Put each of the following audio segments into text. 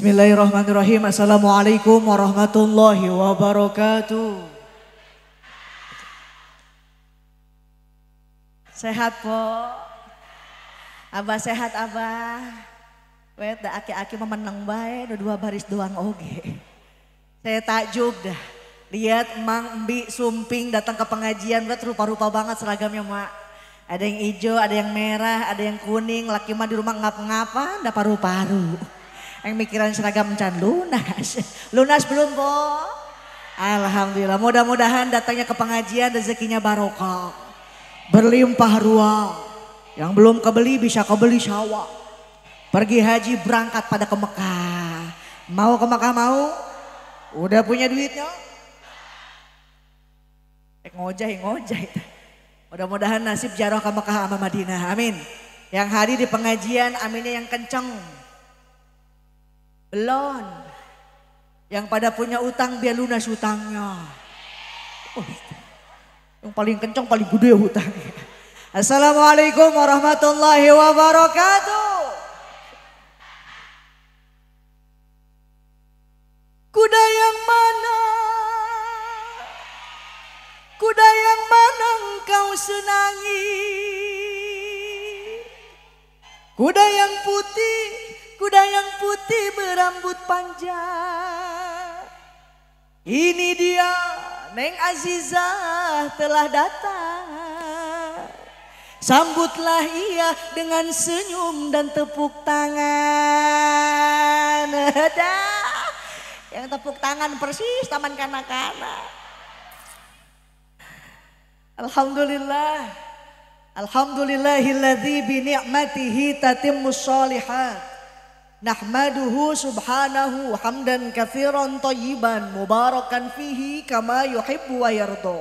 Bismillahirrahmanirrahim. Assalamualaikum warahmatullahi wabarakatuh. Sehat, Po. Abah sehat, Abah. Wet, dah aki-aki memenang baik, dua baris doang oge. Saya takjub dah. Lihat Mang Embi Sumping datang ke pengajian, wet rupa-rupa banget seragamnya, Mak. Ada yang hijau, ada yang merah, ada yang kuning, laki mah di rumah ngap ngapa? ada paru-paru. Yang mikiran seragam can lunas. Lunas belum, Po? Alhamdulillah. Mudah-mudahan datangnya ke pengajian rezekinya barokah. Berlimpah ruang. Yang belum kebeli bisa kebeli sawah. Pergi haji berangkat pada ke Mekah. Mau ke Mekah mau? Udah punya duitnya? Eh ngojai ngojai. Mudah-mudahan nasib jaroh ke Mekah sama Madinah. Amin. Yang hari di pengajian aminnya yang kenceng. Belon. Yang pada punya utang biar lunas utangnya. Oh, gitu. yang paling kencang paling gede hutangnya. Assalamualaikum warahmatullahi wabarakatuh. Kuda yang mana? Kuda yang mana engkau senangi? Kuda yang putih Kuda yang putih berambut panjang. Ini dia Neng Azizah telah datang. Sambutlah ia dengan senyum dan tepuk tangan. Ada yang tepuk tangan persis taman kanak-kanak. Alhamdulillah. Alhamdulillahilladzi bi ni'matihi tatimmus sholihat. نحمده سبحانه حمدا كثيرا طيبا مباركا فيه كما يحب ويرضى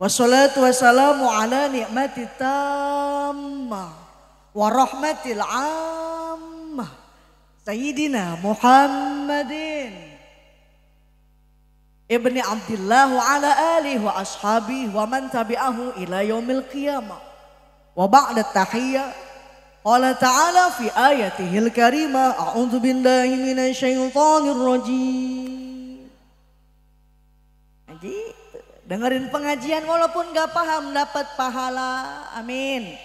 والصلاة والسلام على نعمة التامة ورحمة العامة سيدنا محمد ابن عبد الله وعلى آله وأصحابه ومن تبعه إلى يوم القيامة وبعد التحية Qala ta'ala fi al karimah a'udzu billahi minasyaitonir rajim. Jadi dengerin pengajian walaupun gak paham dapat pahala. Amin.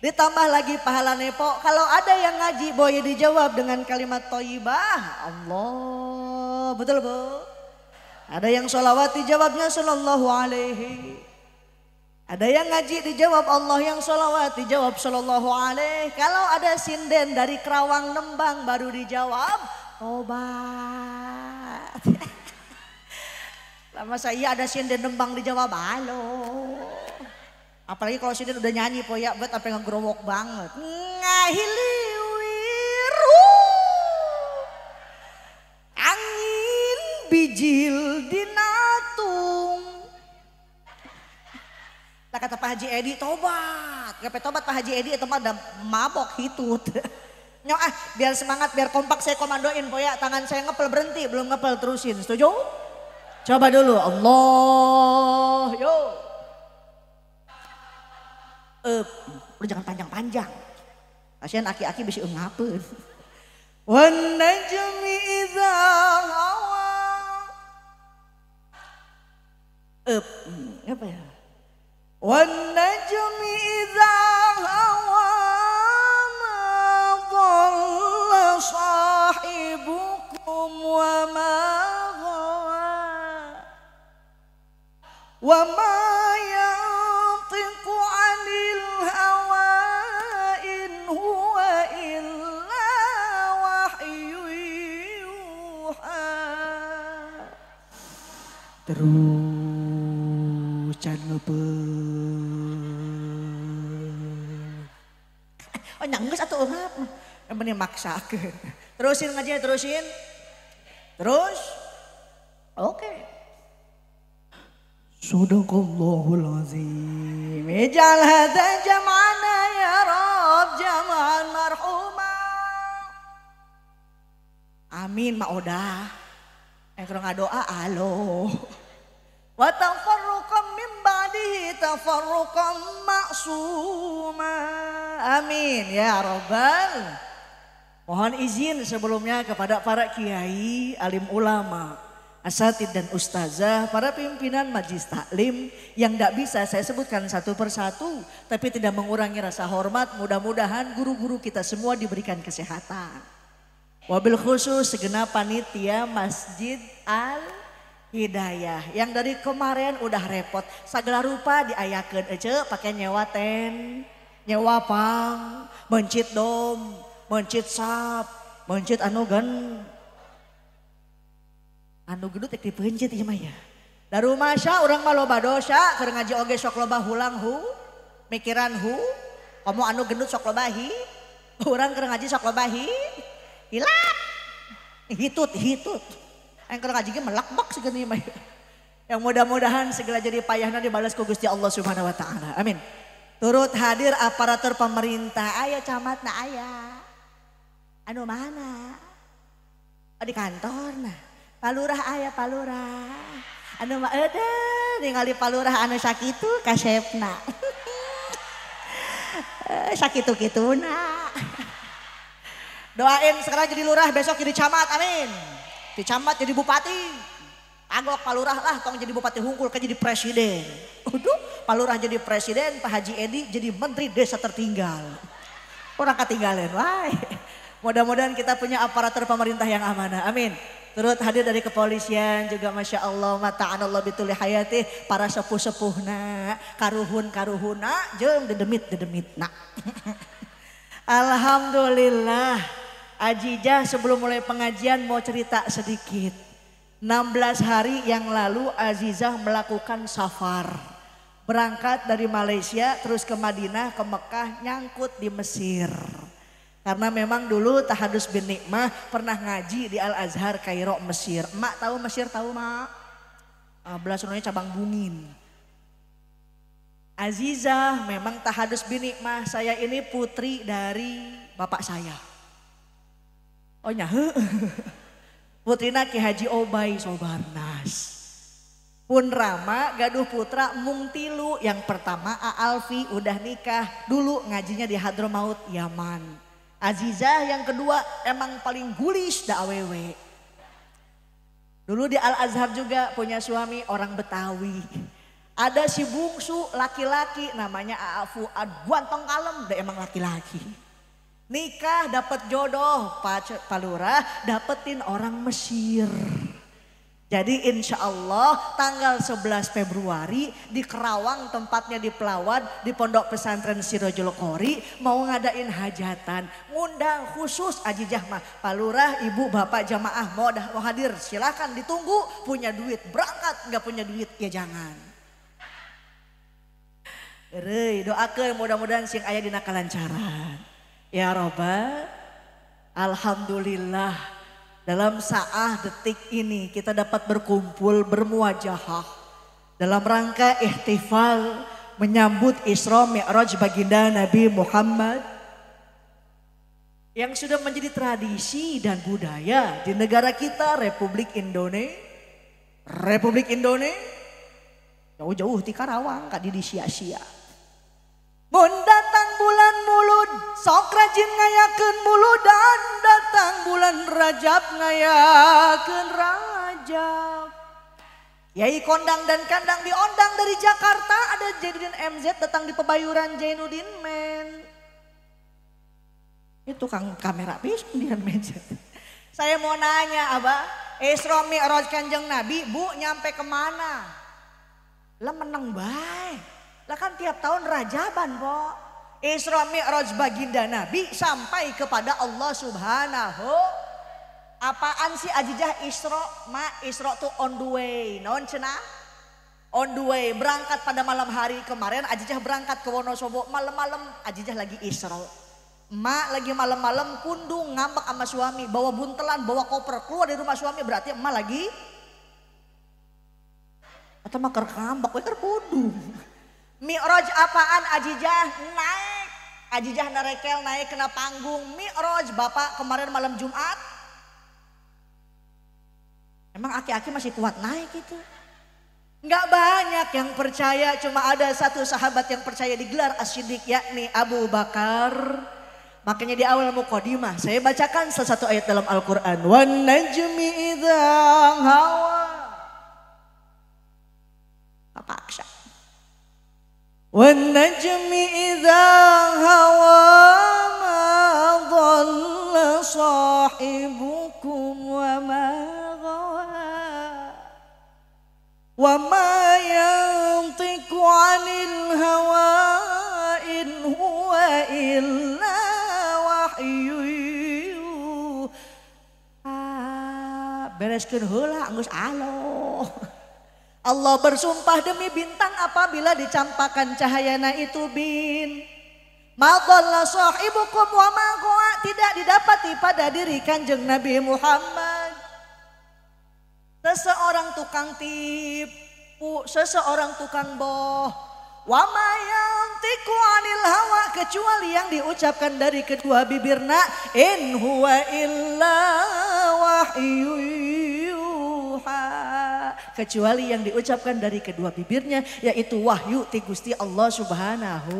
Ditambah lagi pahala nepo. Kalau ada yang ngaji boleh dijawab dengan kalimat toyibah. Allah. Betul bu? Ada yang sholawat dijawabnya sallallahu alaihi ada yang ngaji dijawab Allah, yang sholawat dijawab sallallahu alaih. Kalau ada sinden dari Kerawang Nembang baru dijawab obat. Lama saya ada sinden Nembang dijawab halo. Apalagi kalau sinden udah nyanyi ya bet apa yang gerowok banget. Ngahiliwiru. Angin bijil dina Tak kata Pak Haji Edi tobat. Gape tobat Pak Haji Edi itu mah udah mabok hitut. Nyok ah biar semangat biar kompak saya komandoin poya tangan saya ngepel berhenti belum ngepel terusin. Setuju? Coba dulu Allah yo. Eh, lu jangan panjang-panjang. Kasihan aki-aki bisa ngapain. Wan najmi iza hawa. Eh, apa ya? والنجم إذا هوى ما ضل صاحبكم وما غوى وما terus jangan lupa atau urap Yang maksa ke Terusin ngajinya, terusin. Terus. Oke. Okay. azim. Ijal hadha jam'ana ya Rab jam'an marhumah Amin ma'odah. Eh kalau doa, alo wa tafarruqan min ba'dihi tafarruqan Amin ya rabbal. Mohon izin sebelumnya kepada para kiai, alim ulama, asatid dan ustazah, para pimpinan majlis taklim yang tidak bisa saya sebutkan satu persatu, tapi tidak mengurangi rasa hormat. Mudah-mudahan guru-guru kita semua diberikan kesehatan. Wabil khusus segenap panitia Masjid Al Hidayah yang dari kemarin udah repot selar rupa diyaken aja pakai nyewaten nyewapang mencit dom mencit sap mencit anogen anu gendutncit dari rumahya orang maloba dosa karena ngaji oge sook lobah ulangu mikiran Hu anu gendut sobahi kurang ngaji sobahi hilangut hitut engker ngaji melak bak segini mah. Yang mudah-mudahan segala jadi payahnya dibalas ku Gusti Allah Subhanahu wa taala. Amin. Turut hadir aparatur pemerintah, ayah camat na ayah. Anu mana? Oh, di kantor nah. Palurah ayah palurah. Anu mah eh, tinggal ningali palurah anu sakit sakitu kasepna. gitu eh, kituna. Doain sekarang jadi lurah, besok jadi camat. Amin. Di camat jadi bupati. Agok palurah lah tong jadi bupati hungkul kan jadi presiden. Udah palurah jadi presiden, Pak Haji Edi jadi menteri desa tertinggal. Orang ketinggalan, wah. Mudah-mudahan kita punya aparatur pemerintah yang amanah. Amin. Turut hadir dari kepolisian juga Masya Allah mataan Allah bituli hayati para sepuh-sepuhna sepuh karuhun karuhun karuhuna jeng dedemit dedemit nak. Alhamdulillah. Ajijah sebelum mulai pengajian mau cerita sedikit. 16 hari yang lalu Azizah melakukan safar. Berangkat dari Malaysia terus ke Madinah ke Mekah nyangkut di Mesir. Karena memang dulu Tahadus bin Nikmah pernah ngaji di Al-Azhar Kairo Mesir. Mak tahu Mesir tahu mak? Ah, cabang bungin. Azizah memang Tahadus bin Nikmah saya ini putri dari bapak saya. Oh nyahe. Putrina Ki Haji Obay Sobarnas. Pun Rama gaduh putra mung tilu. Yang pertama A Alfi udah nikah. Dulu ngajinya di Hadromaut Yaman. Azizah yang kedua emang paling gulis da awewe. Dulu di Al Azhar juga punya suami orang Betawi. Ada si bungsu laki-laki namanya Aafu Adwan Tongkalem, udah emang laki-laki. Nikah dapat jodoh, Pak Palura dapetin orang Mesir. Jadi insya Allah tanggal 11 Februari di Kerawang tempatnya di Pelawan di Pondok Pesantren Kori mau ngadain hajatan ngundang khusus Aji Jahma Pak Lurah Ibu Bapak Jamaah mau, mau hadir silahkan ditunggu punya duit berangkat nggak punya duit ya jangan. Rei doakan mudah-mudahan sing ayah dinakalan caran. Ya Roba, Alhamdulillah dalam saat detik ini kita dapat berkumpul bermuajah dalam rangka ihtifal menyambut Isra Mi'raj baginda Nabi Muhammad yang sudah menjadi tradisi dan budaya di negara kita Republik Indonesia. Republik Indonesia jauh-jauh di Karawang kak di sia-sia. Bunda bulan mulud sok rajin ngayakin mulut dan datang bulan Rajab ngayakin Rajab Yai kondang dan kandang diondang dari Jakarta ada Jainuddin MZ datang di pebayuran Jainuddin men itu kang kamera bis dia MZ saya mau nanya abah Isra Mi'raj kanjeng Nabi bu nyampe kemana lah menang baik lah kan tiap tahun rajaban, Pok. Isra Mi'raj baginda Nabi sampai kepada Allah Subhanahu Apaan sih ajijah Isra? Ma Isra tuh on the way. Non cena? On the way berangkat pada malam hari kemarin ajijah berangkat ke Wonosobo malam-malam ajijah lagi Isra. ma lagi malam-malam kundung ngambek sama suami, bawa buntelan, bawa koper, keluar dari rumah suami berarti emak lagi atau makar ngambek, we kundung. Mi'raj apaan ajijah? Naik Ajijah narekel naik kena panggung Mi'raj Bapak kemarin malam Jumat Emang aki-aki masih kuat naik itu Enggak banyak yang percaya Cuma ada satu sahabat yang percaya digelar asyidik yakni Abu Bakar Makanya di awal mukodimah saya bacakan salah satu ayat dalam Al-Quran. Wan najmi idha hawa. Bapak aksa? والنجم إذا هوى ما ضل صاحبكم وما غوى وما ينطق عن الهوى إن هو إلا وحي يوحى bereskeun heula geus aloh Allah bersumpah demi bintang apabila dicampakkan cahayana itu bin. Madalla sahibukum wa ma tidak didapati pada diri kanjeng Nabi Muhammad. Seseorang tukang tipu, seseorang tukang boh. Wa ma tiku anil hawa kecuali yang diucapkan dari kedua bibir bibirna in huwa illa wahyu yuhah kecuali yang diucapkan dari kedua bibirnya yaitu wahyu ti Gusti Allah Subhanahu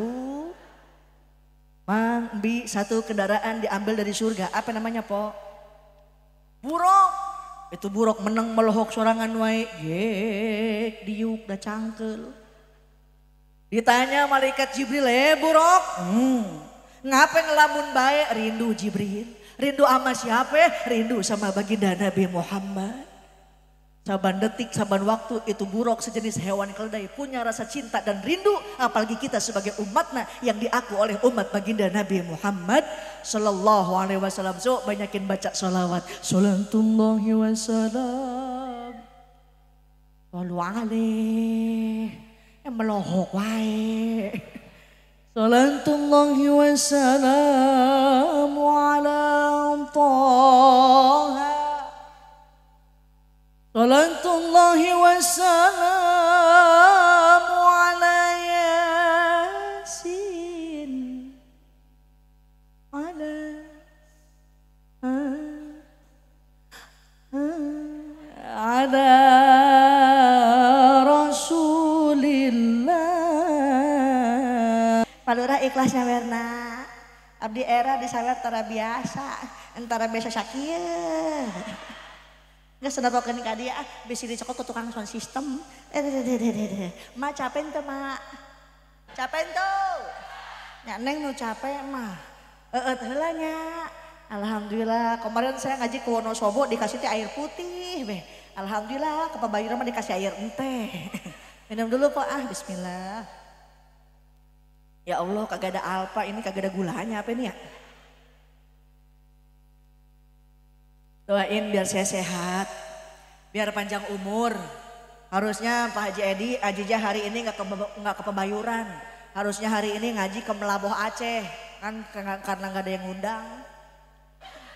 Mang bi satu kendaraan diambil dari surga apa namanya po buruk itu buruk meneng melohok sorangan wae ye diuk da cangkel ditanya malaikat Jibril eh buruk hmm. ngapain ngelamun baik rindu Jibril rindu sama siapa rindu sama baginda Nabi Muhammad Saban detik, saban waktu itu buruk sejenis hewan keledai punya rasa cinta dan rindu apalagi kita sebagai umatnya yang diaku oleh umat baginda Nabi Muhammad Sallallahu Alaihi Wasallam. So banyakin baca solawat. Salatullahi Wasallam. Walu alaih. Melohok wae. Salatullahi Wasallam. Ala taha. Salatullahi wassalamu والسلام ala ياسين ala على رسول Palura ikhlasnya Werna Abdi era disangat terbiasa, tara biasa antara biasa sakit Geus nerokeun ka dia ah besi dicokot ke tukang sound system. Eh, ma capek tuh ma. Capek tuh. Ya neng nu capek mah. Eueuh heula Alhamdulillah kemarin saya ngaji ke Wonosobo dikasih teh air putih beh. Alhamdulillah ke Bayu Rama dikasih air ente, Minum dulu Pak ah bismillah. Ya Allah kagak ada alpa ini kagak ada gulanya apa ini ya? Doain biar saya sehat, biar panjang umur. Harusnya Pak Haji Edi, Ajijah hari ini nggak ke, nggak ke pembayuran Harusnya hari ini ngaji ke Melaboh Aceh, kan karena nggak ada yang ngundang.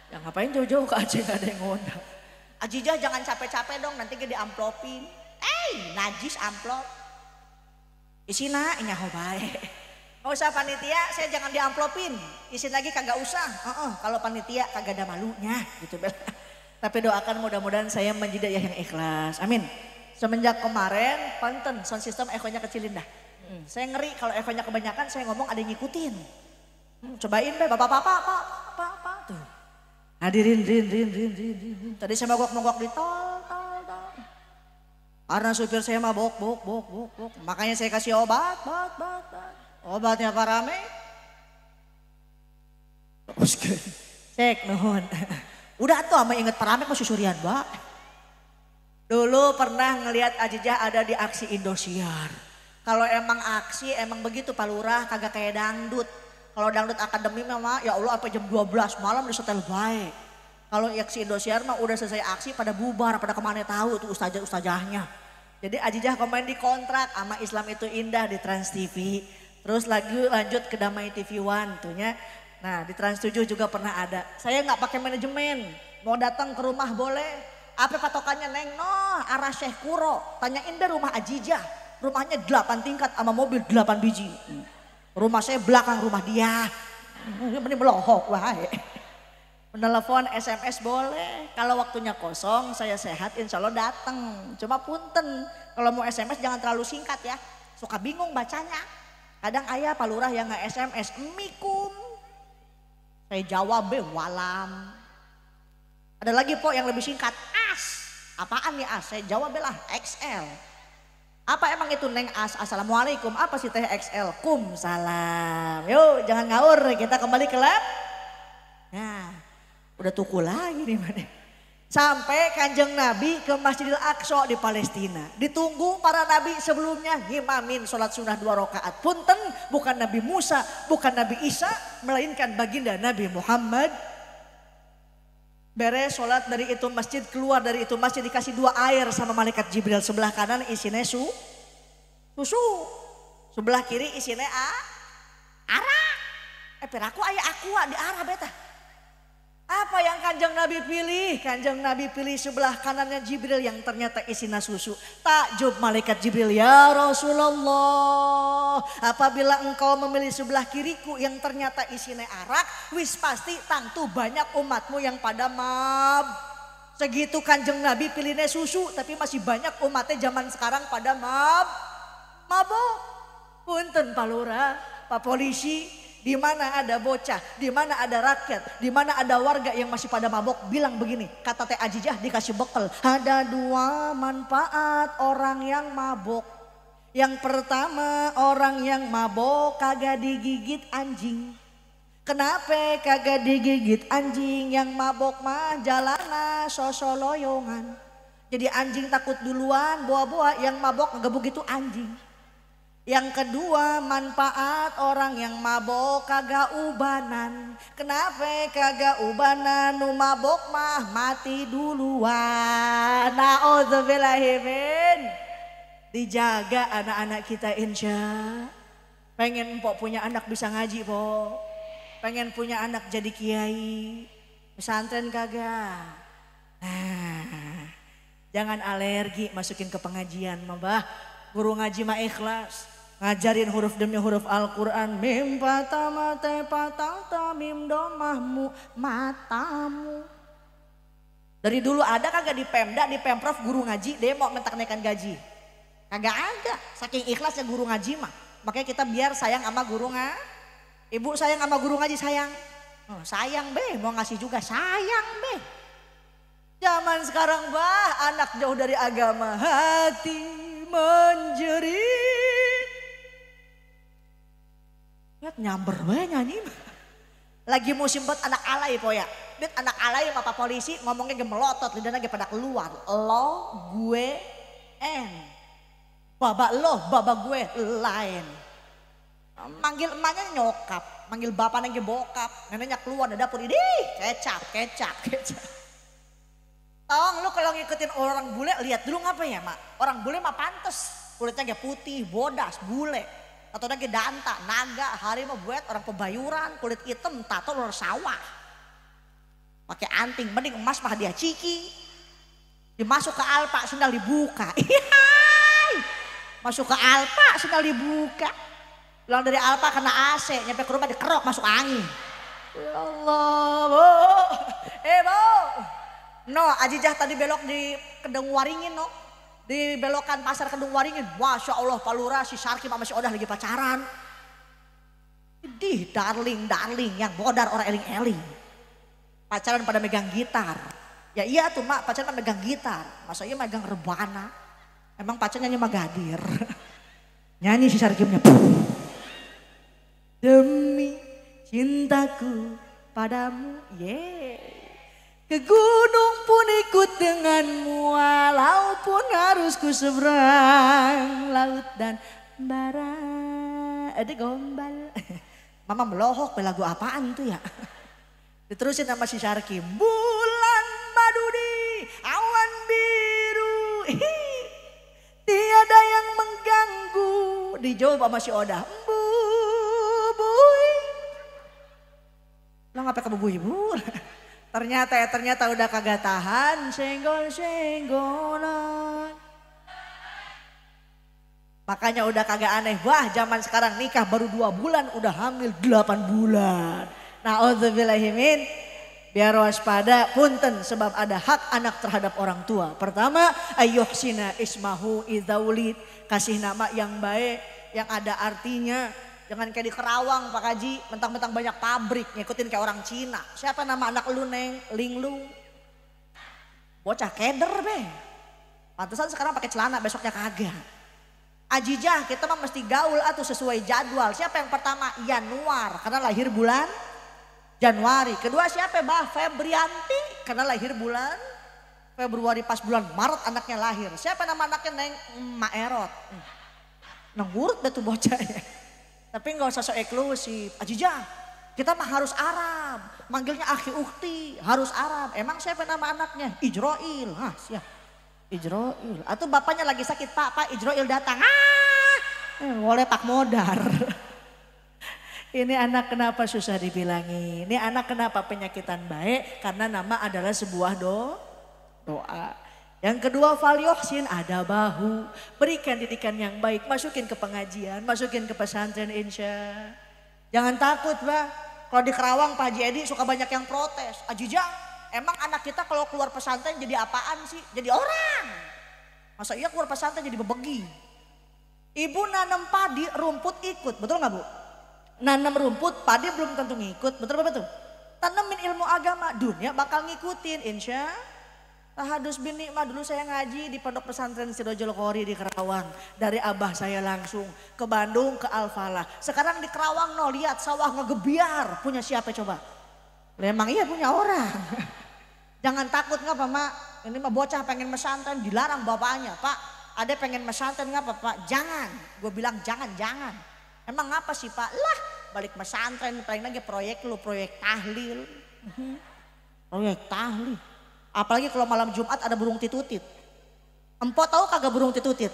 Yang ngapain jauh-jauh ke Aceh nggak ada yang ngundang. Ajijah jangan capek-capek dong, nanti gede amplopin. Eh, najis amplop. Isina, nyaho baik. Nggak usah panitia, saya jangan diamplopin. Isin lagi kagak usah. Oh, oh, kalau panitia kagak ada malunya gitu. Tapi doakan mudah-mudahan saya menjadi yang ikhlas. Amin. Semenjak kemarin, panten sound system ekonya kecilin dah. Hmm. Saya ngeri kalau ekonya kebanyakan saya ngomong ada yang ngikutin. Hmm, cobain deh bapak-bapak, pak, apa apa tuh. Hadirin, nah, rin, rin, rin, rin, rin. Tadi saya mogok-mogok di tol, tol, tol. Karena supir saya mah bok, bok, bok, bok. bok. Makanya saya kasih obat, obat obat. Obatnya apa rame? Oke. Cek nuhun. Udah tuh sama inget Rame mah susurian mbak. Dulu pernah ngelihat Ajijah ada di aksi Indosiar. Kalau emang aksi emang begitu Pak Lurah kagak kayak dangdut. Kalau dangdut akademi memang ya Allah apa jam 12 malam di setel baik. Kalau aksi Indosiar mah udah selesai aksi pada bubar pada kemana tahu tuh ustazah-ustazahnya. Jadi Ajijah komen di kontrak sama Islam itu indah di Trans TV. Terus lagi lanjut ke Damai TV One tuhnya. Nah di Trans 7 juga pernah ada. Saya nggak pakai manajemen, mau datang ke rumah boleh. Apa patokannya Neng? No, arah Syekh Kuro. Tanyain deh rumah Ajijah. Rumahnya 8 tingkat sama mobil 8 biji. Rumah saya belakang rumah dia. Ini melohok wahai. Menelepon SMS boleh. Kalau waktunya kosong saya sehat insya Allah datang. Cuma punten. Kalau mau SMS jangan terlalu singkat ya. Suka bingung bacanya. Kadang ayah Pak yang nggak SMS, mikum. Saya jawab be walam. Ada lagi po yang lebih singkat, as. Apaan nih as? Saya jawab lah XL. Apa emang itu neng as? Assalamualaikum. Apa sih teh XL? Kum salam. Yuk jangan ngawur, kita kembali ke lab. Nah, udah tuku lagi nih mana. Sampai kanjeng Nabi ke Masjidil Aqsa di Palestina. Ditunggu para Nabi sebelumnya himamin sholat sunnah dua rakaat. Punten bukan Nabi Musa, bukan Nabi Isa, melainkan baginda Nabi Muhammad. Beres sholat dari itu masjid, keluar dari itu masjid dikasih dua air sama malaikat Jibril. Sebelah kanan isinya su, susu. Sebelah kiri isinya a, arak. Eh peraku ayah aku di Arab betah. Apa yang kanjeng Nabi pilih? Kanjeng Nabi pilih sebelah kanannya Jibril yang ternyata isinya susu. Takjub malaikat Jibril, ya Rasulullah. Apabila engkau memilih sebelah kiriku yang ternyata isinya arak, wis pasti tangtu banyak umatmu yang pada mab. Segitu kanjeng Nabi pilihnya susu, tapi masih banyak umatnya zaman sekarang pada mab. Mabok. Punten Pak Pak Polisi, di mana ada bocah, di mana ada rakyat, di mana ada warga yang masih pada mabok, bilang begini, kata Teh Ajijah dikasih bekel. Ada dua manfaat orang yang mabok. Yang pertama orang yang mabok kagak digigit anjing. Kenapa kagak digigit anjing yang mabok mah jalana sosoloyongan. Jadi anjing takut duluan, buah-buah yang mabok nggak begitu anjing. Yang kedua manfaat orang yang mabok kagak ubanan. Kenapa kagak ubanan? Nu mabok mah mati duluan. Nah, Na'udzubillahimin. Dijaga anak-anak kita insya. Pengen pok punya anak bisa ngaji pok. Pengen punya anak jadi kiai. Pesantren kagak. Nah, jangan alergi masukin ke pengajian, Mbah. Guru ngaji mah ikhlas ngajarin huruf demi huruf Al-Quran mim patama te patata mim domahmu matamu dari dulu ada kagak di Pemda di Pemprov guru ngaji demo minta kenaikan gaji kagak ada saking ikhlasnya guru ngaji mah makanya kita biar sayang sama guru nga ibu sayang sama guru ngaji sayang oh, sayang be mau ngasih juga sayang be zaman sekarang bah anak jauh dari agama hati menjerit lihat nyamber banyak nyanyi. Lagi musim buat anak alay po ya. anak alay sama polisi ngomongnya melotot. lidahnya lagi pada keluar. Lo, gue, en. Baba lo, baba gue, lain. Manggil emaknya nyokap, manggil bapaknya ge bokap. Neneknya keluar dari dapur, ini kecap, kecap, kecap. Tong lu kalau ngikutin orang bule lihat dulu ngapain ya mak? Orang bule mah pantes kulitnya kayak putih, bodas, bule atau lagi danta, naga, harimau buat orang pebayuran, kulit hitam, tato luar sawah. Pakai anting, mending emas mah dia ciki. Dimasuk ke alpa, sendal dibuka. masuk ke alpa, sendal dibuka. lalu dari alpa kena AC, nyampe ke rumah dikerok masuk angin. Ya Allah, bo. Eh, bo. No, Ajijah tadi belok di Kedeng Waringin, no. Di belokan pasar Kendung Waringin, Masya Allah Pak Lura, si Sarki sama si Odah lagi pacaran. Di darling-darling yang bodar orang eling-eling. Pacaran pada megang gitar. Ya iya tuh mak pacaran pada megang gitar. Maksudnya megang rebana. Emang pacarnya nyanyi gadir. Nyanyi si Sarki punya. Demi cintaku padamu. Yeah. Ke gunung pun ikut denganmu Walaupun harus ku seberang Laut dan barat. Ada gombal Mama melohok lagu apaan itu ya Diterusin sama si Syarki Bulan di awan biru hi, Tiada yang mengganggu Dijawab sama si Oda Bubui Lo ngapain ke bubui bubur Ternyata ya, ternyata udah kagak tahan. Senggol, senggolan. Makanya udah kagak aneh. Wah zaman sekarang nikah baru dua bulan udah hamil delapan bulan. Nah Na'udzubillahimin. Biar waspada, punten sebab ada hak anak terhadap orang tua. Pertama, sina ismahu idaulid Kasih nama yang baik, yang ada artinya, Jangan kayak di Kerawang Pak Haji, mentang-mentang banyak pabrik ngikutin kayak orang Cina. Siapa nama anak lu Neng? Linglung. Bocah keder be. Pantesan sekarang pakai celana, besoknya kagak. Ajijah kita mah mesti gaul atau sesuai jadwal. Siapa yang pertama? Januar karena lahir bulan Januari. Kedua siapa? Bah Febrianti karena lahir bulan Februari pas bulan Maret anaknya lahir. Siapa nama anaknya Neng? Maerot, Neng betul bocah ya. Tapi nggak usah so eksklusif. Ajijah, kita mah harus Arab. Manggilnya Aki Ukti, harus Arab. Emang siapa nama anaknya? Ijroil. Ah, siap. Ijroil. Atau bapaknya lagi sakit, Pak, Pak Ijroil datang. Ah, eh, boleh Pak Modar. Ini anak kenapa susah dibilangi? Ini anak kenapa penyakitan baik? Karena nama adalah sebuah do, doa. Yang kedua valiohsin ada bahu. Berikan didikan yang baik, masukin ke pengajian, masukin ke pesantren insya. Jangan takut bah, kalau di Kerawang Pak Haji Edi suka banyak yang protes. Ajijang, emang anak kita kalau keluar pesantren jadi apaan sih? Jadi orang. Masa iya keluar pesantren jadi bebegi? Ibu nanam padi, rumput ikut, betul nggak bu? Nanam rumput, padi belum tentu ngikut, betul betul? Tanemin ilmu agama, dunia bakal ngikutin, insya Hadus bin Nikmah dulu saya ngaji di pondok pesantren Sirojol Kori di Kerawang. Dari abah saya langsung ke Bandung ke Alfalah. Sekarang di Kerawang no lihat sawah ngegebiar. Punya siapa coba? Memang iya punya orang. Jangan takut ngapa mak. Ini mah bocah pengen mesantren dilarang bapaknya. Pak ada pengen mesantren ngapa pak? Jangan. Gue bilang jangan jangan. Emang apa sih pak? Lah balik mesantren paling lagi proyek lu proyek tahlil. Mhm. Proyek tahlil Apalagi kalau malam Jumat ada burung titutit. Empo tahu kagak burung titutit?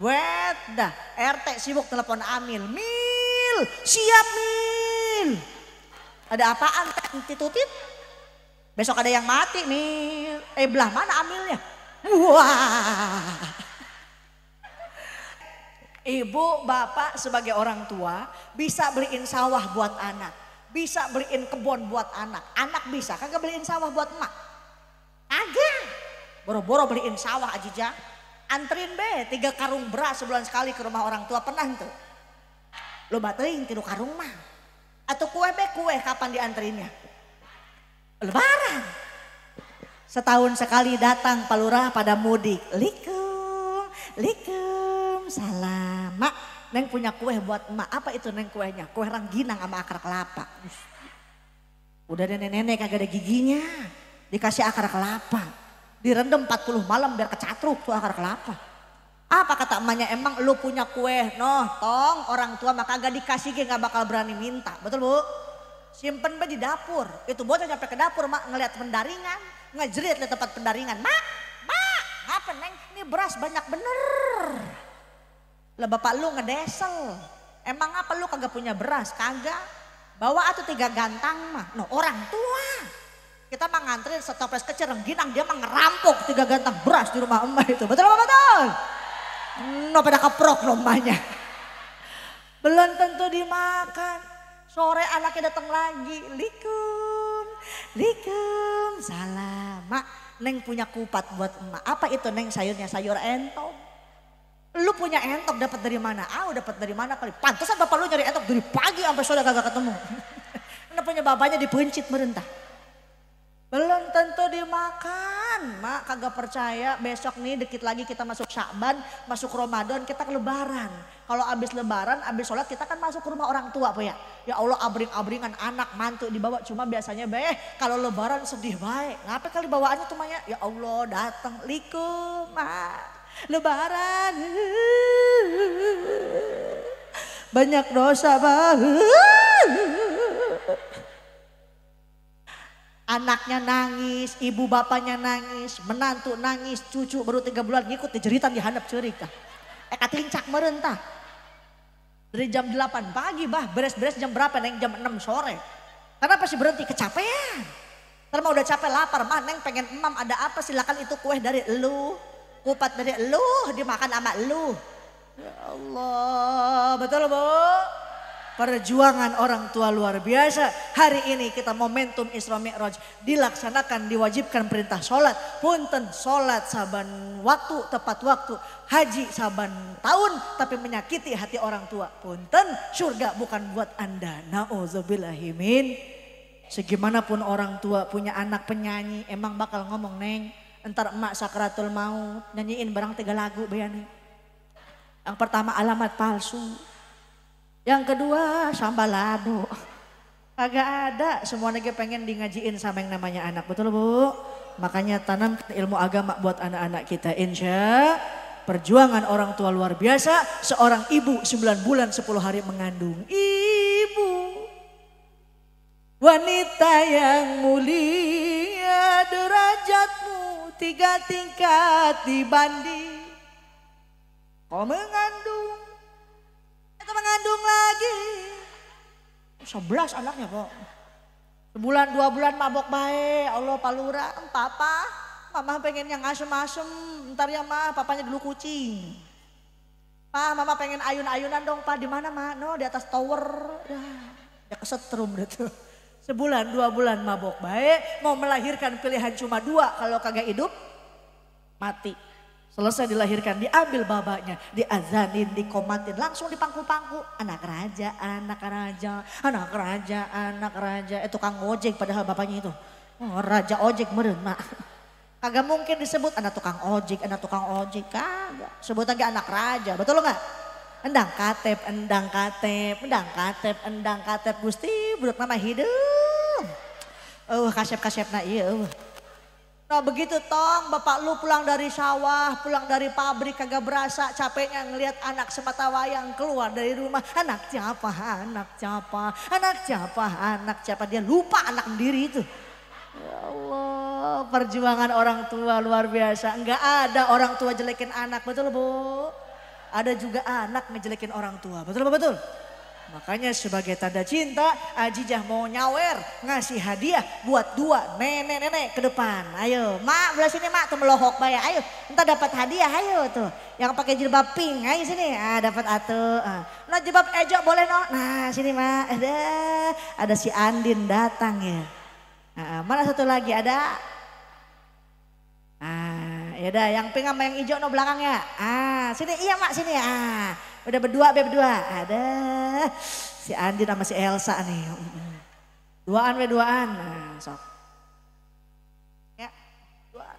Wet dah, RT sibuk telepon Amil. Mil, siap Mil. Ada apaan titutit? Besok ada yang mati Mil. Eh belah mana Amilnya? Wah. Ibu, bapak sebagai orang tua bisa beliin sawah buat anak. Bisa beliin kebun buat anak. Anak bisa, kagak beliin sawah buat emak. Boro-boro beliin sawah aja, antrin be tiga karung beras sebulan sekali ke rumah orang tua pernah tuh. Lo batuin tiru karung mah. Atau kue be kue kapan diantrinnya Lebaran. Setahun sekali datang palurah pada mudik. Likum, likum, salam. Mak, neng punya kue buat emak. Apa itu neng kuenya? Kue rangginang sama akar kelapa. Udah nenek-nenek kagak ada giginya. Dikasih akar kelapa direndam 40 malam biar kecatruk tuh akar kelapa. Apa kata emaknya emang lu punya kue? Noh, tong orang tua maka gak dikasih gak bakal berani minta. Betul bu? Simpen be di dapur. Itu bocah nyampe ke dapur mak ngeliat pendaringan. Ngejerit di tempat pendaringan. Mak, mak, ngapain neng? Ini beras banyak bener. Lah bapak lu ngedesel. Emang apa lu kagak punya beras? Kagak. Bawa atau tiga gantang mah. Noh orang tua. Kita mah ngantri setoples kecil rengginang dia mah ngerampok tiga gantang beras di rumah emak itu. Betul apa betul? No pada keprok lombanya. Belum tentu dimakan. Sore anaknya datang lagi. Likum, likum, salam. Mak, Neng punya kupat buat emak. Apa itu Neng sayurnya? Sayur entok. Lu punya entok dapat dari mana? Ah, dapat dari mana kali? Pantesan bapak lu nyari entok dari pagi sampai sore kagak ketemu. Kenapa punya bapaknya dipencit merentah? Belum tentu dimakan. Mak kagak percaya besok nih dikit lagi kita masuk Syakban, masuk Ramadan, kita ke lebaran. Kalau habis lebaran, habis sholat kita kan masuk ke rumah orang tua Pak ya. Ya Allah abring-abringan anak mantu dibawa. Cuma biasanya be kalau lebaran sedih baik. Ngapa kali bawaannya tuh ya? Ya Allah datang liku mak. Lebaran banyak dosa banget. Anaknya nangis, ibu bapaknya nangis, menantu nangis, cucu baru tiga bulan ngikut di dihanap cerita. Eka eh, cak merentah. Dari jam 8 pagi bah, beres-beres jam berapa neng jam 6 sore. Karena pasti berhenti kecapean. Karena udah capek lapar, mah neng pengen emam ada apa silakan itu kue dari lu. Kupat dari lu, dimakan sama lu. Ya Allah, betul bu? Perjuangan orang tua luar biasa. Hari ini kita momentum Isra Mi'raj dilaksanakan, diwajibkan perintah sholat. Punten sholat saban waktu, tepat waktu. Haji saban tahun tapi menyakiti hati orang tua. Punten surga bukan buat anda. Na'udzubillahimin. Segimanapun orang tua punya anak penyanyi emang bakal ngomong neng. Entar emak sakratul mau nyanyiin barang tiga lagu bayani. Yang pertama alamat palsu. Yang kedua sambalado. agak ada semua lagi pengen di ngajiin sama yang namanya anak. Betul Bu? Makanya tanam ilmu agama buat anak-anak kita insya Perjuangan orang tua luar biasa, seorang ibu 9 bulan 10 hari mengandung. Ibu, wanita yang mulia, derajatmu tiga tingkat dibanding. Kau mengandung mengandung lagi. Oh, sebelas anaknya kok. Sebulan dua bulan mabok baik, Allah palura, papa, mama pengen yang asem-asem, ntar ya ma, papanya dulu kucing. Ma, mama pengen ayun-ayunan dong, pa, di mana ma? No, di atas tower. Ya, ya kesetrum deh tuh. Sebulan dua bulan mabok baik, mau melahirkan pilihan cuma dua, kalau kagak hidup mati. Selesai dilahirkan, diambil babaknya, diazanin, dikomatin, langsung dipangku-pangku. Anak raja, anak raja, anak raja, anak raja. Eh tukang ojek padahal bapaknya itu. Oh, raja ojek meren mak. Kagak mungkin disebut anak tukang ojek, anak tukang ojek. Kagak, sebut lagi anak raja, betul nggak? Endang katep, endang katep, endang katep, endang katep. Gusti, budak nama hidup. Oh, kasep-kasep na iya. Oh. Nah begitu tong, bapak lu pulang dari sawah, pulang dari pabrik kagak berasa capeknya ngelihat anak semata wayang keluar dari rumah. Anak siapa, anak siapa, anak siapa, anak siapa. Dia lupa anak sendiri itu. Ya Allah, perjuangan orang tua luar biasa. Enggak ada orang tua jelekin anak, betul Bu? Ada juga anak ngejelekin orang tua, betul Betul? betul? Makanya sebagai tanda cinta, Ajijah mau nyawer, ngasih hadiah buat dua nenek-nenek ke depan. Ayo, mak belah sini mak, tuh melohok bayar. Ayo, entah dapat hadiah, ayo tuh. Yang pakai jilbab pink, ayo sini. Ah, dapat atu. Ah. No nah, jilbab ejo boleh no. Nah, sini mak. Ada, ada si Andin datang ya. Nah, mana satu lagi ada? Ah, ya dah yang pink sama yang hijau no belakangnya. Ah, sini iya mak sini. Ah, Udah berdua, be berdua. Ada si Andi sama si Elsa nih. Duaan, be duaan. Nah, sok. Ya, duaan.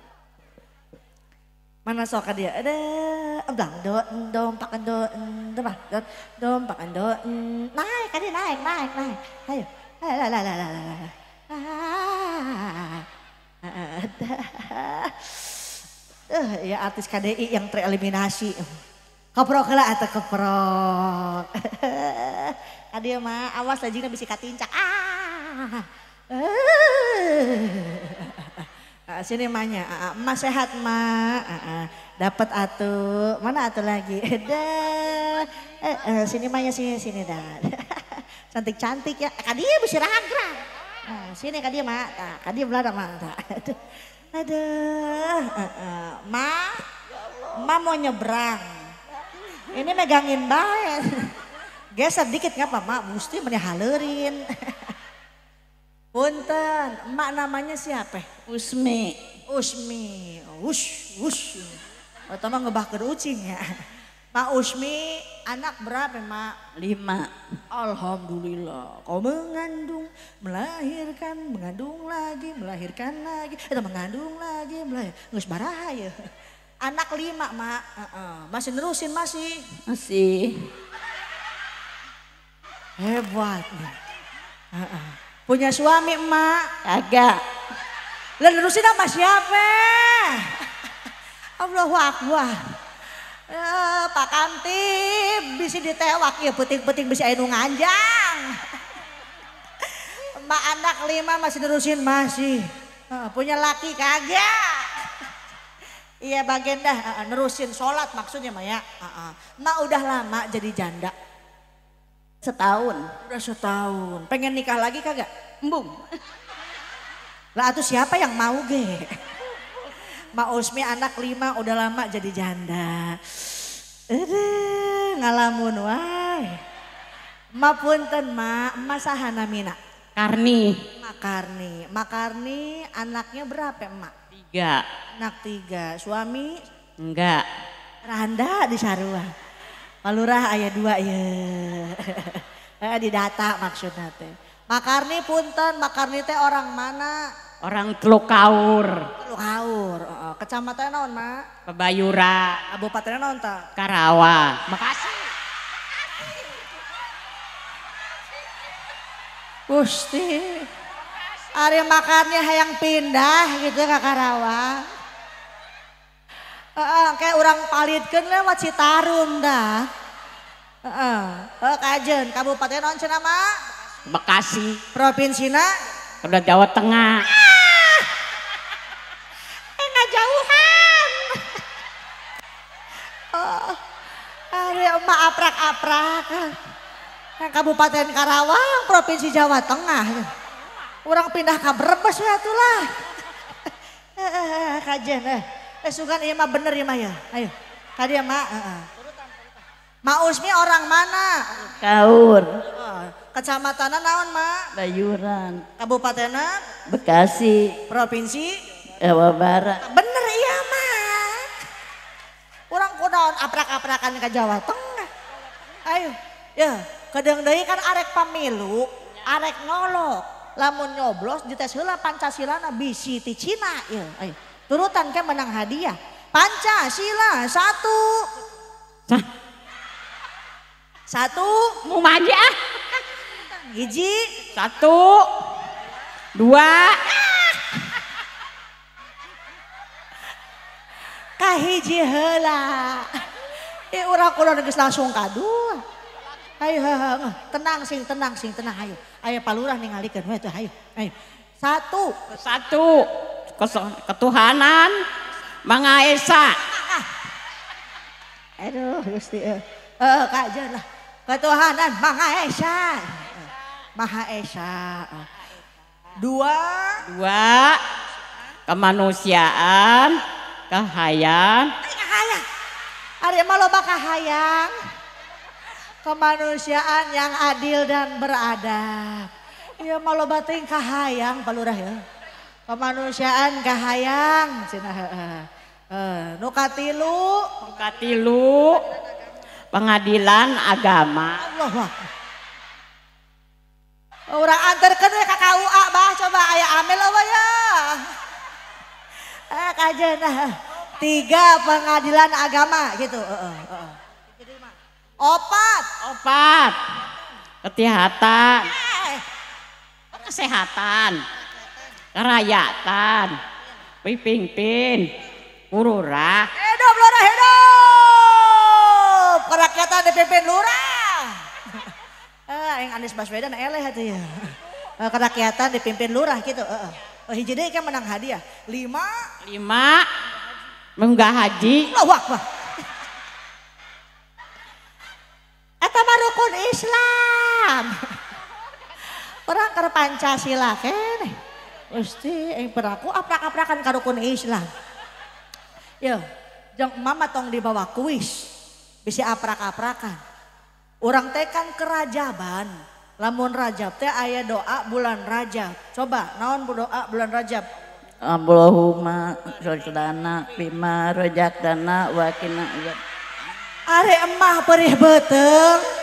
Mana sok dia? Ada Abang do, pak do, pak do, pak do. Naik, kan dia naik, naik, naik. Ayo, ayo, la la la la Ah, Ada. Uh, ya artis KDI yang tereliminasi. Keprok lah atau keprok. Aduh mah awas lajina bisa katincak. Ah. ah sini emaknya, emak ah, ah. sehat mak, dapat atuh, mana atuh lagi, Ada eh, eh, sini emaknya, sini sini dah, cantik cantik ya, kadia bisa ragra, sini kadia mak, uh, kadia belada mak, aduh, aduh, uh, mau nyebrang, ini megangin baik. Geser dikit ngapa mak, mesti meni halerin. Punten, mak namanya siapa? Usmi. Usmi, us, us. Pertama ngebah ke ucing ya. Mak Usmi anak berapa mak? Lima. Alhamdulillah. Kau mengandung, melahirkan, mengandung lagi, melahirkan lagi. itu mengandung lagi, melahirkan. Nggak ya. Anak lima, Mak. Uh -uh. Masih nerusin masih. Masih. Hebat. Uh -uh. Punya suami, Mak? Kagak. Lah nerusin sama siapa? Allahu Akbar. Uh, Pak Kanti bisa ditewak ya peting-peting bisa anu nganjang. Mak anak lima masih nerusin masih. Uh, punya laki kagak. Iya bagian dah ah, ah, nerusin sholat maksudnya Maya. Ah, Mak udah lama jadi janda. Setahun. Udah setahun. Pengen nikah lagi kagak? Embung. Lah itu siapa yang mau ge? Mak Usmi anak lima udah lama jadi janda. Aduh, ngalamun wah. Ma punten ma, ma sahana mina. Karni. Karni, ma Karni anaknya berapa emak? Enggak. Anak tiga. Suami? Enggak. Randa di Sarua. Palurah ayah dua ya. di data maksudnya teh. Makarni punten, Makarni teh orang mana? Orang Teluk Kaur. Teluk Kaur. Oh, oh. kecamatan naon, Ma? Pebayura. Kabupaten naon ta? Karawa. Makasih. Gusti. Ari makannya hayang pindah gitu ke Karawang. uh, kayak orang palitkan lewat Citarum dah. Uh, uh, kajen kabupaten naon cenah mah? Bekasi. na? Udah Jawa Tengah. Ah, enggak eh, jauhan. oh, ari emak aprak-aprak. Kabupaten Karawang, Provinsi Jawa Tengah. Orang pindah ke Brebes ya tuh lah, eh, eh, eh, kajen eh. Eh sugan iya mah bener iya mah ya. Ayo. Tadi ya uh. Ma Usmi orang mana? Kaur. Oh, Kecamatan naon Ma? Bayuran. Kabupaten? Bekasi. Provinsi? Jawa Barat. Bener iya Ma. Orang kunaon aprak-aprakan ke Jawa Tengah. Ayo. Ya, kadang kan arek pamilu, arek nolok lamun nyoblos di tes Pancasila na bisi ti Cina Ya. turutan ke menang hadiah. Pancasila satu. Satu. Mau manja. Ah. Hiji. Satu. Dua. Kahiji heula. Ih orang kulon langsung kadua. Ayo, tenang sing, tenang sing, tenang ayo. Ayo Pak Lurah ngalikan, ayo. Ayo. Satu, satu. Ketuhanan Maha Esa. Aduh, Gusti. Eh, uh, lah. Ketuhanan Maha Esa. Maha Esa. Dua, dua kemanusiaan, kahayang. Ay, kahayang. Ari mah loba kemanusiaan yang adil dan beradab. Ya malu bating kahayang palurah ya. Kemanusiaan kahayang cina eh, Nukatilu. Nukatilu. pengadilan agama. Allah. Orang antarkan we kakak KUA bah coba ayah amel apa ya. Eh kajenah tiga pengadilan agama gitu. Uh, uh, uh. Opat. Opat. Ketihatan. Kesehatan. Kerayatan. Pipingpin. Kururah. Hidup lurah hidup. Kerakyatan dipimpin lurah. Eh, yang Anies Baswedan eleh hati ya. Eh, kerakyatan dipimpin lurah gitu. Oh, eh, eh. hijau deui kan menang hadiah. Lima. Lima. Menggah haji. wah, wah. sama rukun Islam. Orang ke Pancasila kan. Mesti yang beraku aprak-aprakan ke rukun Islam. Yo, jeng mama tong dibawa kuis. Bisa aprak-aprakan. Orang tekan kerajaan, kerajaban. Lamun Rajab teh ayah doa bulan Rajab. Coba naon doa bulan Rajab. Allahumma sholana bima rojakana wakina. kina Are emah perih beteng.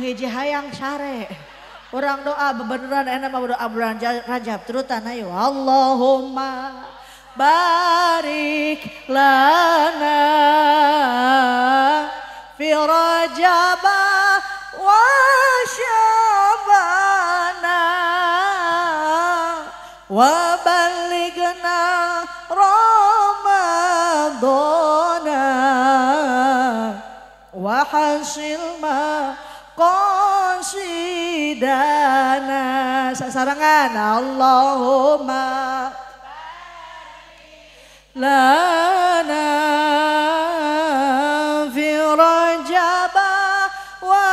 hiji hayang sare. Orang doa bebeneran enak mau doa bulan Rajab terutan ayo Allahumma barik lana fi rajab wa syabana wa baligna ramadana wa hasil ma qasidana sasarangan Allahumma lana fi rajaba wa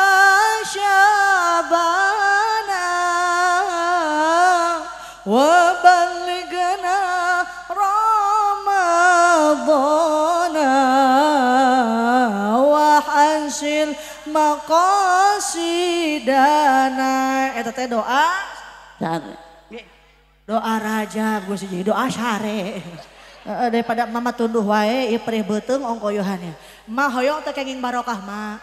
syabana wa balighna ramadana wa hansil maqam dana eta eh, teh doa dan doa raja gue sih doa syare eh, daripada mama tunduh wae ieu perih beuteung ongkoyohannya ma hoyong teh kenging barokah ma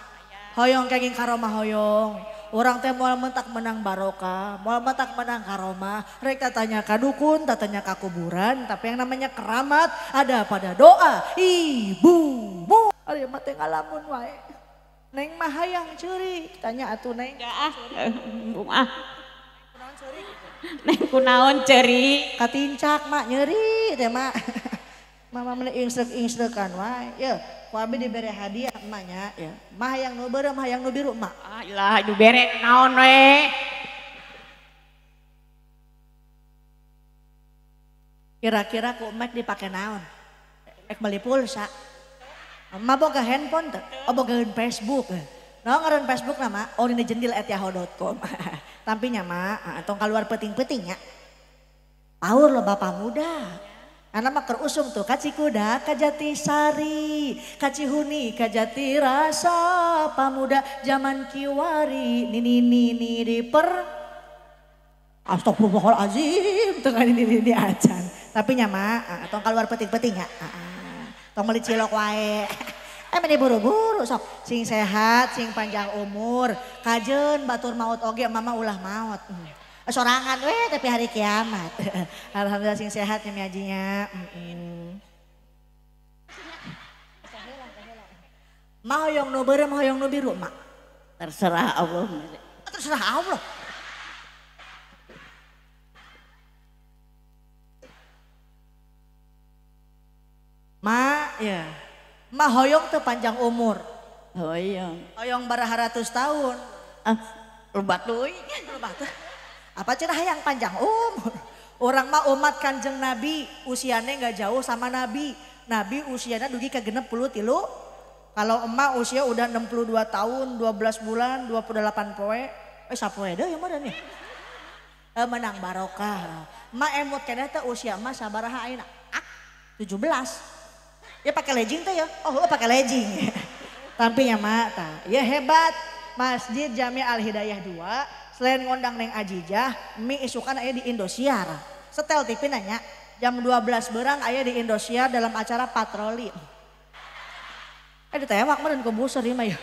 hoyong kenging karomah hoyong orang teh mual mentak menang barokah mual mentak menang karomah rek tanya ka dukun tatanya ka kuburan tapi yang namanya keramat ada pada doa ibumu ari yang teh ngalamun wae Neng Mahayang hayang curi. Tanya atuh Neng. Ya ah, bung ah. Neng kunaon ceri. Katincak mak nyeri teh mak. Mama mana ingsrek ingsrekan wah Ya, kuabi diberi hadiah emaknya ya. Mahayang hayang Mahayang beureum mak. Ah ilah dibere naon we. Kira-kira ku emak dipakai naon? Ek beli pulsa. Ma boga handphone tuh, oh boga Facebook. Nah, ngeren Facebook nama orinejendil at yahoo.com. tapi nyama, ah, tong keluar peting-petingnya. Paur lo bapak muda. Anak mah kerusum tuh, kuda, kajati sari, kacihuni, kajati rasa, pamuda, zaman kiwari, nini nini di per. Astagfirullahaladzim, tengah ini ini acan. Tapi nyama, atau ah, keluar peting-petingnya. Ah, Tong beli cilok wae. Eh meni buru-buru sok. Sing sehat, sing panjang umur. Kajen batur maut oge mama ulah maut. Eh, sorangan weh tapi hari kiamat. Alhamdulillah sing sehat ya miajinya. Mau yang nu berem, mau yang nu biru mak. Terserah Allah. Terserah Allah. Iya. Mah hoyong tuh panjang umur. Hoyong. Hoyong baraha ratus tahun. Ah, lebat tuh. Iya, lebat. Apa cerah yang panjang umur? Orang mah umat kanjeng Nabi, usianya nggak jauh sama Nabi. Nabi usianya dugi ke genep puluh tilu. Kalau emak usia udah 62 tahun, 12 bulan, 28 poe. Eh sapoe deh ya mana nih. menang barokah. mak emut kena tuh usia emak sabaraha ayeuna? Ah, 17. Ya pakai legging tuh ya. Oh, lo pakai legging. Tampinya mak, ta. Ya hebat. Masjid Jami Al Hidayah 2, selain ngondang Neng Ajijah, mi isukan ayah di Indosiar. Setel TV nanya, jam 12 berang ayah di Indosiar dalam acara patroli. Eh ditewak meren ke buser ya.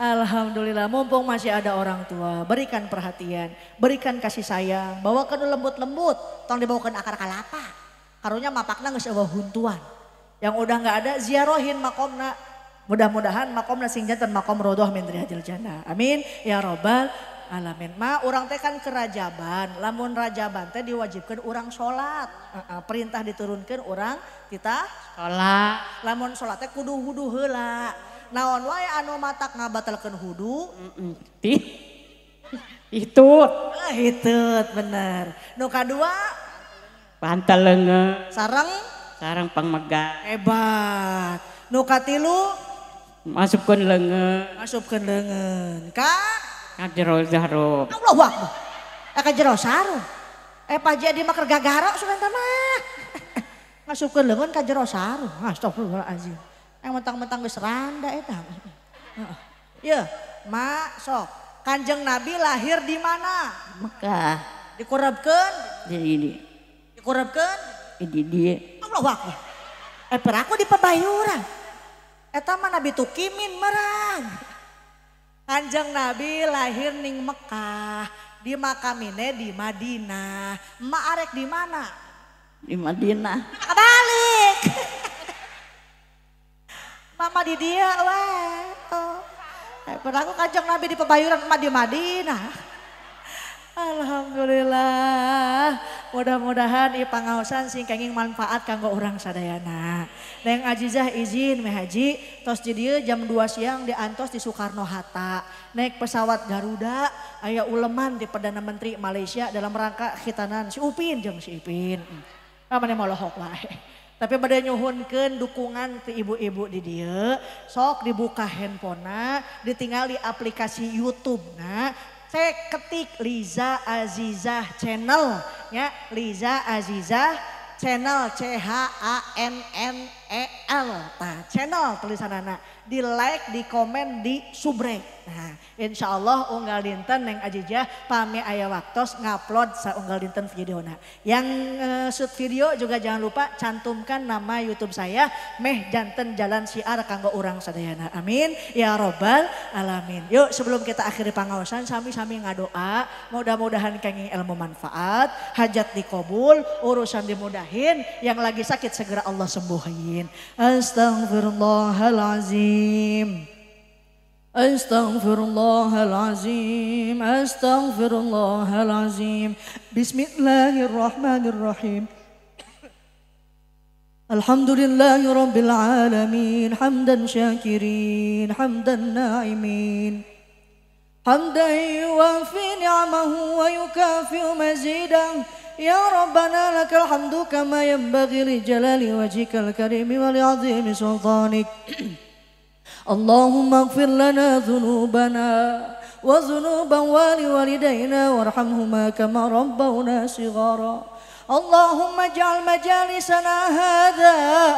Alhamdulillah mumpung masih ada orang tua berikan perhatian berikan kasih sayang bawakan lembut-lembut tolong dibawakan akar kalapa karunya mapakna geus eueuh huntuan yang udah nggak ada ziarohin makomna. Mudah-mudahan makomna sing jantan makom rodoh min hajil jana Amin. Ya robbal alamin. Ma orang teh kan kerajaban, lamun rajaban teh diwajibkan orang sholat. Uh, uh, perintah diturunkan orang kita sholat. Lamun sholat teh kudu hudu hela. Naon wae anu matak ngabatalkan hudu. Mm -mm. Tih. Hitut. Ah, hitut bener. nuka dua Pantelenge. Sarang sarang pangmega hebat nu katilu masukkan leungeun Masukkan Kak? kak. Eh, kak jero zahruf Allahu wah kak jero saru eh Pak Jadi mah keur gagaro sugan mah Masukkan lengan Kak jero sarung Aziz. yang eh, mentang-mentang geus itu. itu heeh mak sok kanjeng nabi lahir di mana Mekah dikurabkeun di ini dikurabkeun di dia lowak. Eh per aku di pebayuran. Eta mah Nabi Tukimin merang. Kanjeng Nabi lahir ning Mekah, di makamine di Madinah. Emak arek di mana? Di Madinah. Balik. Mama di dia, wah. Oh. Eh, aku kanjeng Nabi di pebayuran, emak di Madinah. Alhamdulillah. Mudah-mudahan i pangaosan sing kenging manfaat kanggo orang sadayana. Neng Ajizah izin Meh Haji, tos jadi jam 2 siang di antos di Soekarno Hatta. Naik pesawat Garuda, ayah uleman di Perdana Menteri Malaysia dalam rangka khitanan si Upin jeng si Ipin. Namanya malah wae. Tapi pada nyuhunkan dukungan ke ibu-ibu di dia, sok dibuka handphone, ditinggal di aplikasi YouTube, nah ketik Liza Azizah channel ya Liza Azizah channel C H A N N E L. Nah, channel tulisan anak di like, di komen, di subre. Nah, insya Allah unggal dinten neng aja pame ayah waktos ngupload sa unggal dinten video na. Yang uh, shoot video juga jangan lupa cantumkan nama YouTube saya Meh Janten Jalan Siar kanggo urang sadayana. Amin. Ya robbal alamin. Yuk sebelum kita akhiri pengawasan sami-sami ngadoa, mudah-mudahan kenging ilmu manfaat, hajat dikobul, urusan dimudahin, yang lagi sakit segera Allah sembuhin. Astagfirullahalazim. العظيم أستغفر الله العظيم أستغفر الله العظيم بسم الله الرحمن الرحيم الحمد لله رب العالمين حمدا شاكرين حمدا ناعمين حمدا يوافي نعمه ويكافئ مزيده يا ربنا لك الحمد كما ينبغي لجلال وجهك الكريم ولعظيم سلطانك اللهم اغفر لنا ذنوبنا وذنوبا ولوالدينا وارحمهما كما ربونا صغارا اللهم اجعل مجالسنا هذا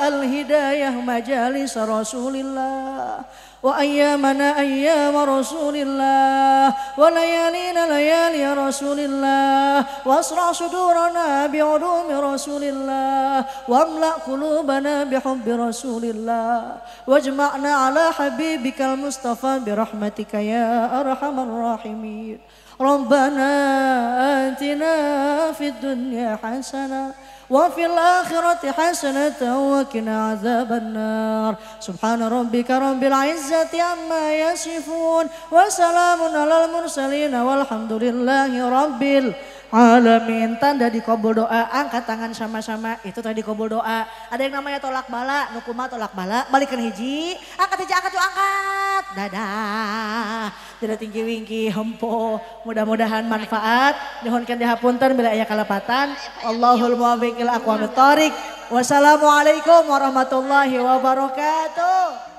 الهداية مجالس رسول الله وأيامنا أيام رسول الله وليالينا ليالي رسول الله واسرع صدورنا بعلوم رسول الله واملأ قلوبنا بحب رسول الله واجمعنا على حبيبك المصطفى برحمتك يا أرحم الراحمين ربنا آتنا في الدنيا حسنة وفي الآخرة حسنة وقنا عذاب النار سبحان ربك رب العزة عما يصفون وسلام على المرسلين والحمد لله رب العالمين Alamin tanda kobol doa angkat tangan sama-sama itu tadi kobol doa ada yang namanya tolak bala nukuma tolak bala balikan hiji angkat hiji angkat tuh angkat dadah tidak tinggi wingki hempo mudah-mudahan manfaat dihapun dihapunten bila ayah kalapatan Allahul muwaffiq ila aqwamit wassalamualaikum warahmatullahi wabarakatuh